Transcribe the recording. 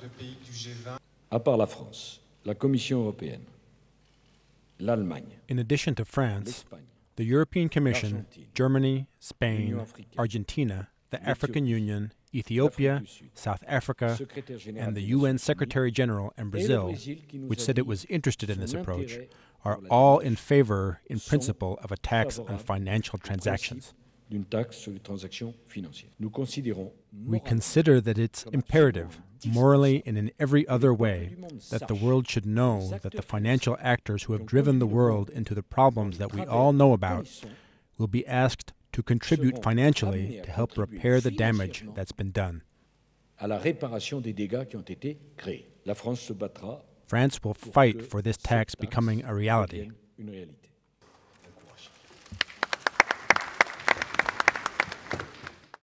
de pays du G20. À part la France, la Commission européenne, l'Allemagne. In addition to France, the European Commission, Germany, Spain, Argentina, the African Union, Ethiopia, South Africa, and the UN Secretary General and Brazil, which said it was interested in this approach, are all in favor, in principle, of a tax on financial transactions. We consider that it's imperative morally, and in every other way, that the world should know that the financial actors who have driven the world into the problems that we all know about will be asked to contribute financially to help repair the damage that's been done. France will fight for this tax becoming a reality.